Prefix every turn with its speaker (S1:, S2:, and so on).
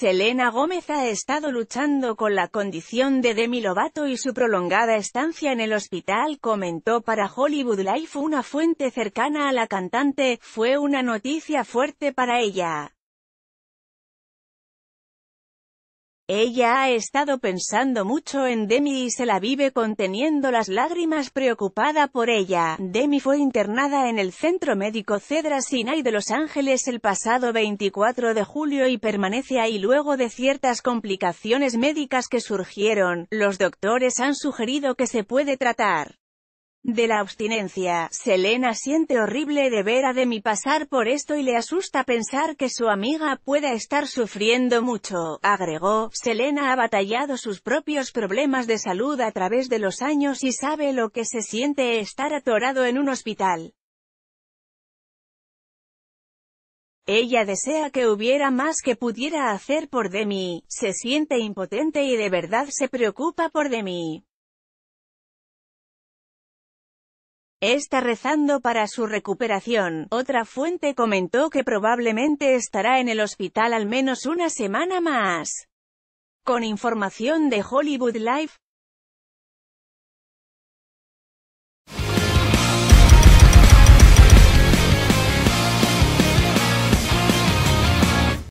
S1: Selena Gómez ha estado luchando con la condición de Demi Lovato y su prolongada estancia en el hospital, comentó para Hollywood Life una fuente cercana a la cantante, fue una noticia fuerte para ella. Ella ha estado pensando mucho en Demi y se la vive conteniendo las lágrimas preocupada por ella. Demi fue internada en el Centro Médico Cedra Sinai de Los Ángeles el pasado 24 de julio y permanece ahí luego de ciertas complicaciones médicas que surgieron. Los doctores han sugerido que se puede tratar de la abstinencia. Selena siente horrible de ver a Demi pasar por esto y le asusta pensar que su amiga pueda estar sufriendo mucho, agregó. Selena ha batallado sus propios problemas de salud a través de los años y sabe lo que se siente estar atorado en un hospital. Ella desea que hubiera más que pudiera hacer por Demi, se siente impotente y de verdad se preocupa por Demi. está rezando para su recuperación. Otra fuente comentó que probablemente estará en el hospital al menos una semana más. Con información de Hollywood Life,